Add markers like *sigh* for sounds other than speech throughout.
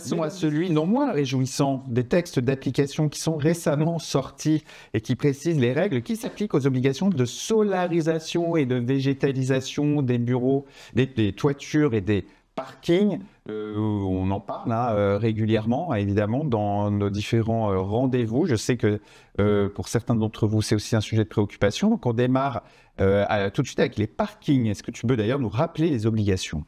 Passons à celui non moins réjouissant des textes d'application qui sont récemment sortis et qui précisent les règles qui s'appliquent aux obligations de solarisation et de végétalisation des bureaux, des, toitures et des parkings. Euh, on en parle hein, euh, régulièrement, évidemment, dans nos différents euh, rendez-vous. Je sais que pour certains d'entre vous, c'est aussi un sujet de préoccupation. Donc on démarre tout de suite avec les parkings. Est-ce que tu peux d'ailleurs nous rappeler les obligations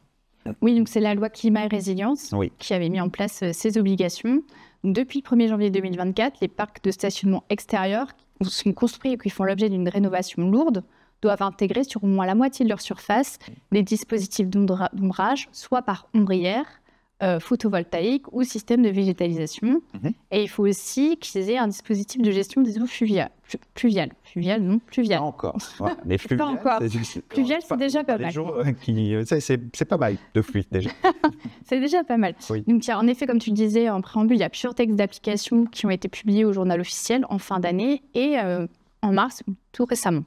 oui, donc c'est la loi climat et résilience qui avait mis en place euh, ces obligations. depuis le 1er janvier 2024, les parcs de stationnement extérieurs qui sont construits et qui font l'objet d'une rénovation lourde doivent intégrer sur au moins la moitié de leur surface des dispositifs d'ombrage, soit par ombrière, euh, photovoltaïque ou système de végétalisation. Mhm. Et il faut aussi qu'ils aient un dispositif de gestion des eaux fluviales. Pluviales. non Pluviales. Pas encore. les *laughs* pluviales, c'est déjà pas, mal. Qui... C'est pas mal de fluides. déjà. c'est déjà pas mal. Donc, en effet, comme tu le disais en préambule, il y a plusieurs textes d'application qui ont été publiés au journal officiel en fin d'année et euh, en mars, tout récemment.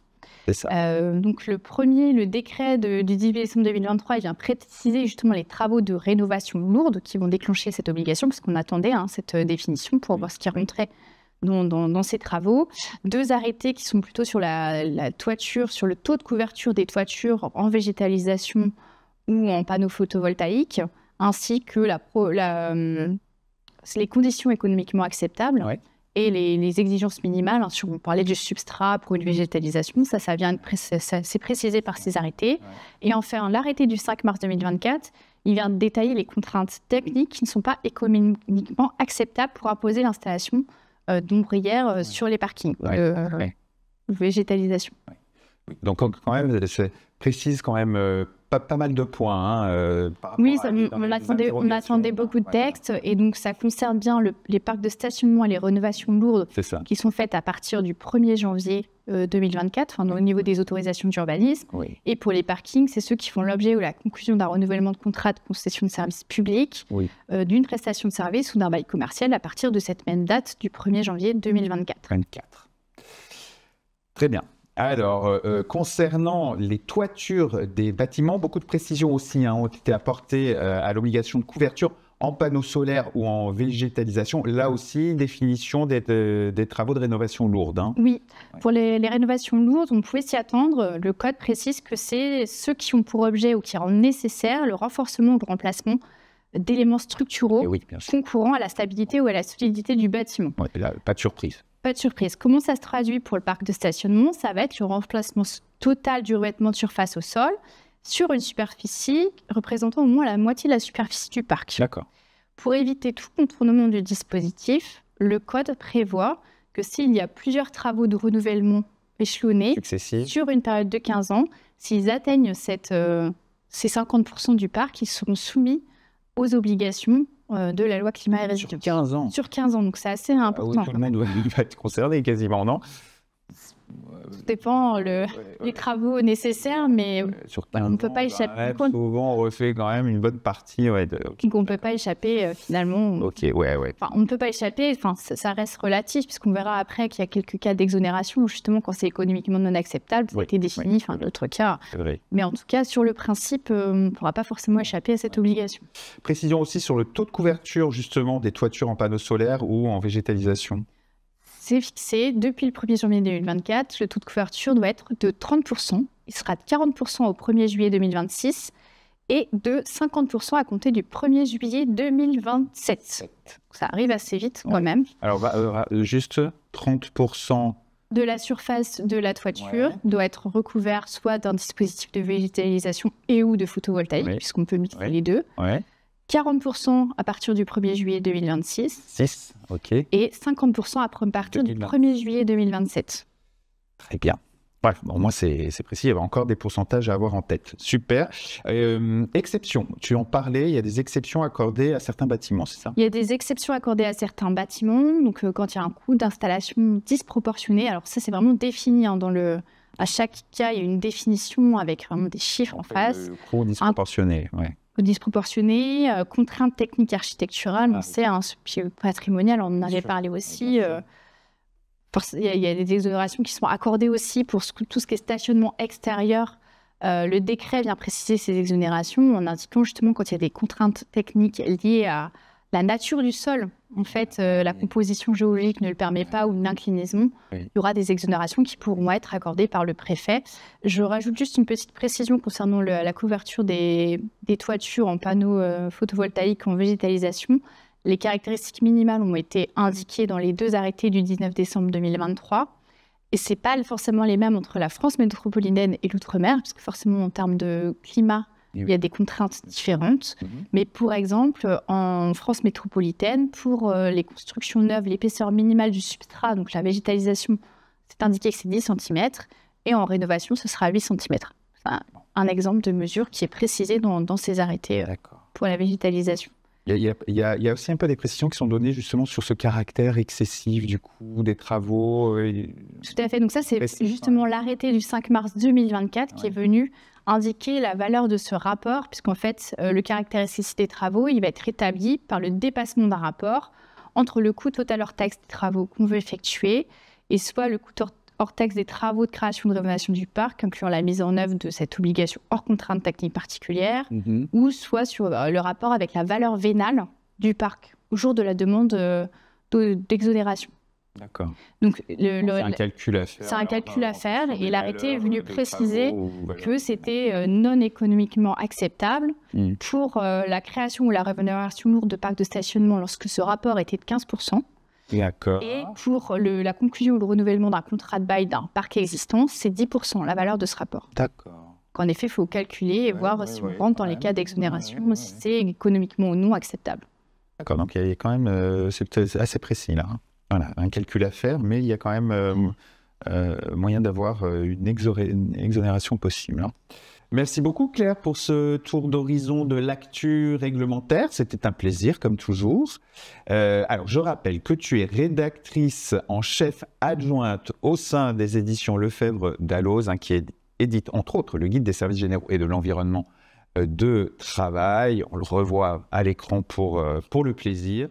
Euh, donc le premier, le décret du 10 décembre 2023, il vient préciser justement les travaux de rénovation lourde qui vont déclencher cette obligation, parce qu'on attendait hein, cette euh, définition pour voir ce qui rentrait dans, ces travaux. Deux arrêtés qui sont plutôt sur la, toiture, sur le taux de couverture des toitures en végétalisation ou en panneaux photovoltaïques, ainsi que la, la hum, les conditions économiquement acceptables et les, exigences minimales. Hein, si on parlait du substrat pour une végétalisation, ça, ça vient c'est précisé par ces arrêtés. Et enfin, l'arrêté du 5 mars 2024, il vient de détailler les contraintes techniques qui ne sont pas économiquement acceptables pour imposer l'installation euh, d'ombrières euh, sur les parkings. de végétalisation. Donc quand même, c'est précise quand même euh, pas, pas, mal de points. Hein, euh, oui, on, attendait, beaucoup de textes et donc ça concerne bien les parcs de stationnement et les rénovations lourdes qui sont faites à partir du 1er janvier 2024, euh, enfin, au niveau des autorisations d'urbanisme. Et pour les parkings, c'est ceux qui font l'objet ou la conclusion d'un renouvellement de contrat de concession de services public, euh, d'une prestation de service ou d'un bail commercial à partir de cette même date du 1er janvier 2024. 24. Très bien. Alors, euh, euh, concernant les toitures des bâtiments, beaucoup de précisions aussi hein, ont été apportées euh, à l'obligation de couverture en panneaux solaires ou en végétalisation. Là aussi, définition des, travaux de rénovation lourde. Hein. Oui, pour les, rénovations lourdes, on pouvait s'y attendre. Le code précise que c'est ceux qui ont pour objet ou qui rendent nécessaire le renforcement ou le remplacement d'éléments structuraux eh concourant à la stabilité ou à la solidité du bâtiment. pas de surprise. Pas de surprise. Comment ça se traduit pour le parc de stationnement Ça va être le remplacement total du revêtement de surface au sol sur une superficie représentant au moins la moitié de la superficie du parc. D'accord. Pour éviter tout contournement du dispositif, le code prévoit que s'il y a plusieurs travaux de renouvellement échelonnés sur une période de 15 ans, s'ils atteignent cette, euh, ces 50% du parc, ils seront soumis aux obligations euh, de la loi climat et résilience. Sur 15 ans. Sur 15 ans, donc c'est assez important. Ah, oui, tout le monde *laughs* va être concerné quasiment, non tout dépend le, les travaux nécessaires, mais euh, on ne peut pas échapper. souvent, on refait quand même une bonne partie. Ouais, de... on ne peut pas échapper euh, finalement. Ok, ouais, ouais. Enfin, on ne peut pas échapper, enfin, ça, reste relatif, puisqu'on verra après qu'il y a quelques cas d'exonération justement, quand c'est économiquement non acceptable, a été défini, enfin, d'autres cas. Mais en tout cas, sur le principe, euh, on ne pourra pas forcément échapper à cette obligation. Précision aussi sur le taux de couverture, justement, des toitures en panneaux solaires ou en végétalisation. C'est fixé depuis le 1er janvier 2024, le taux de couverture doit être de 30%. Il sera de 40% au 1er juillet 2026 et de 50% à compter du 1er juillet 2027. Ça arrive assez vite quand même. Alors, bah, euh, bah, euh, juste 30% de la surface de la toiture doit être recouvert soit d'un dispositif de végétalisation et ou de photovoltaïque, puisqu'on peut mixer les deux. 40% à partir du 1er juillet 2026. 6, ok. Et 50% à partir du 1er juillet 2027. Très bien. Bref, bon, moi, c'est précis. Il y avait encore des pourcentages à avoir en tête. Super. Euh, exception. Tu en parlais. Il y a des exceptions accordées à certains bâtiments, c'est ça Il y a des exceptions accordées à certains bâtiments. Donc, euh, quand il y a un coût d'installation disproportionné, alors ça, c'est vraiment défini hein, dans le. À chaque cas, il y a une définition avec vraiment des chiffres en, face. Le coût disproportionné, oui. ouais disproportionnée, euh, contraintes techniques architecturales, ah on patrimonial, on en avait parlé aussi. Euh, il y, a des exonérations qui sont accordées aussi pour tout ce qui est stationnement extérieur. Euh, le décret vient préciser ces exonérations en indiquant justement quand il y a des contraintes techniques liées à, la nature du sol, en fait, euh, la composition géologique ne le permet pas ou une inclinaison, il y aura des exonérations qui pourront être accordées par le préfet. Je rajoute juste une petite précision concernant la couverture des, toitures en panneaux euh, photovoltaïques en végétalisation. Les caractéristiques minimales ont été indiquées dans les deux arrêtés du 19 décembre 2023. Et ce n'est pas forcément les mêmes entre la France métropolitaine et l'outre-mer, puisque forcément en termes de climat il y a des contraintes différentes. Mhm. Mais pour exemple, en France métropolitaine, pour euh, les constructions neuves, l'épaisseur minimale du substrat, donc la végétalisation, c'est indiqué que c'est 10 cm. Et en rénovation, ce sera 8 cm. un exemple de mesure qui est précisé dans ces arrêtés euh, pour la végétalisation. Il y, a, aussi un peu des précisions qui sont données justement sur ce caractère excessif du coût des travaux. Euh, Tout à fait. Donc ça, c'est justement l'arrêté du 5 mars 2024 qui est venu indiquer la valeur de ce rapport, puisqu'en fait, euh, le caractère excessif des travaux, il va être rétabli par le dépassement d'un rapport entre le coût total hors taxe des travaux qu'on veut effectuer et soit le coût hors texte des travaux de création de rénovation du parc, incluant la mise en œuvre de cette obligation hors contrainte technique particulière, mhm. ou soit sur euh, le rapport avec la valeur vénale du parc au jour de la demande euh, d'exonération. D'accord. Donc, c'est un calcul à faire. C'est un calcul à hein, faire et l'arrêté est venu euh, préciser que c'était non économiquement acceptable mm. pour la création ou la rénovation lourde de parcs de stationnement lorsque ce rapport était de 15%. Et pour la conclusion ou le renouvellement d'un contrat de bail d'un parc existant, c'est 10% la valeur de ce rapport. D'accord. En effet, il faut calculer et voir si on rentre dans les cas d'exonération, si c'est économiquement ou non acceptable. D'accord, donc il y a quand même, euh, c'est assez précis là. Hein. Voilà, un calcul à faire, mais il y a quand même euh, mm. Euh, moyen d'avoir euh, une, exonération possible. Hein. Merci beaucoup Claire pour ce tour d'horizon de l'actu réglementaire. C'était un plaisir comme toujours. Euh, alors je rappelle que tu es rédactrice en chef adjointe au sein des éditions Lefebvre d'Alloz, hein, qui édite entre autres le guide des services généraux et de l'environnement de travail. On le revoit à l'écran pour, pour le plaisir.